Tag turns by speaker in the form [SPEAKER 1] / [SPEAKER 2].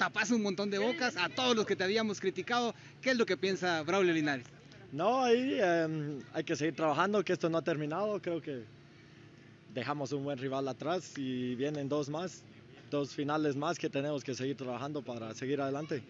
[SPEAKER 1] tapas un montón de bocas a todos los que te habíamos criticado. ¿Qué es lo que piensa Braulio Linares? No,
[SPEAKER 2] ahí em, hay que seguir trabajando, que esto no ha terminado. Creo que dejamos un buen rival atrás y vienen dos más, dos finales más que tenemos que seguir trabajando para seguir adelante.